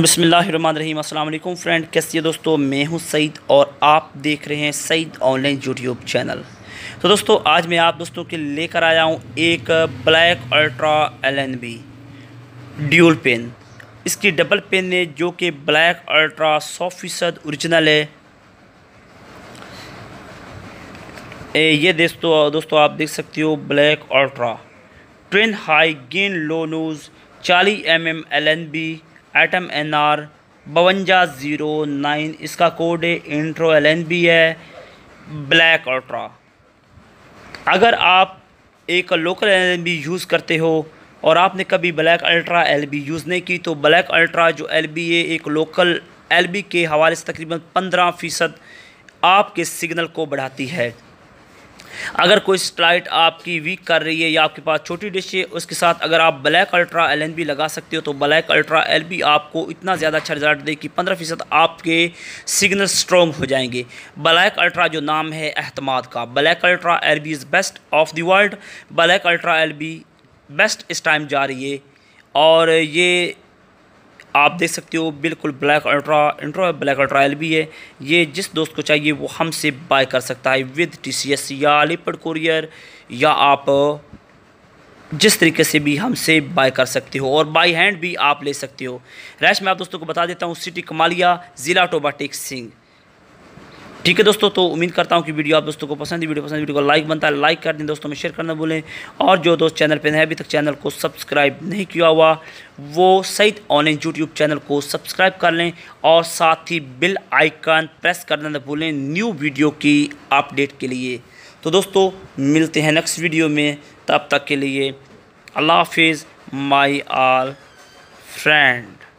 बसमीम फ्रेंड कैसी है दोस्तों मैं हूं सईद और आप देख रहे हैं सईद ऑनलाइन यूट्यूब चैनल तो दोस्तों आज मैं आप दोस्तों के लेकर आया हूं एक black ultra L N B dual pen इसकी डबल पेन है जो कि ब्लैक अल्ट्रा सौ फीसद औरिजिनल है ए, ये दोस्तों दोस्तों आप देख सकते हो ब्लैक अल्ट्रा ट्रेन हाई गेंद लो नोज़ चालीस M M L N B item N R बवंजा ज़ीरो नाइन इसका कोड है इंट्रो एल एन बी है ब्लैक अल्ट्रा अगर आप एक लोकल एल बी यूज़ करते हो और आपने कभी black ultra L B use नहीं की तो ब्लैक अल्ट्रा जो एल बी है एक लोकल एल बी के हवाले से तकरीबन पंद्रह फ़ीसद आपके सिग्नल को बढ़ाती है अगर कोई स्ट्राइट आपकी वीक कर रही है या आपके पास छोटी डिश है उसके साथ अगर आप ब्लैक अल्ट्रा एल लगा सकते हो तो ब्लैक अल्ट्रा एल आपको इतना ज़्यादा अच्छा रिजल्ट दे कि पंद्रह फ़ीसद आपके सिग्नल स्ट्रॉन्ग हो जाएंगे ब्लैक अल्ट्रा जो नाम है अहतमाद का black ultra L B is best of the world black ultra L B best इस टाइम जा रही है और ये आप देख सकते हो बिल्कुल black ultra intro black ultra L भी है ये जिस दोस्त को चाहिए वो हमसे बाय कर सकता है विद टी सी एस या लिपड कोरियर या आप जिस तरीके से भी हमसे बाय कर सकते हो और बाय हैंड भी आप ले सकते हो रैश में आप दोस्तों को बता देता हूँ सिटी कमालिया ज़िला टोबाटिक सिंह ठीक है दोस्तों तो उम्मीद करता हूँ कि वीडियो आप दोस्तों को पसंद है वीडियो पसंद वीडियो को लाइक बनता है लाइक कर दें दोस्तों में शेयर करना भूलें और जो दोस्त चैनल पर नहीं अभी तक चैनल को सब्सक्राइब नहीं किया हुआ वो सईद ऑनलाइन यूट्यूब चैनल को सब्सक्राइब कर लें और साथ ही बिल आइकन प्रेस करना ना भूलें न्यू वीडियो की अपडेट के लिए तो दोस्तों मिलते हैं नेक्स्ट वीडियो में तब तक के लिए अल्लाह हाफिज़ माई आल फ्रेंड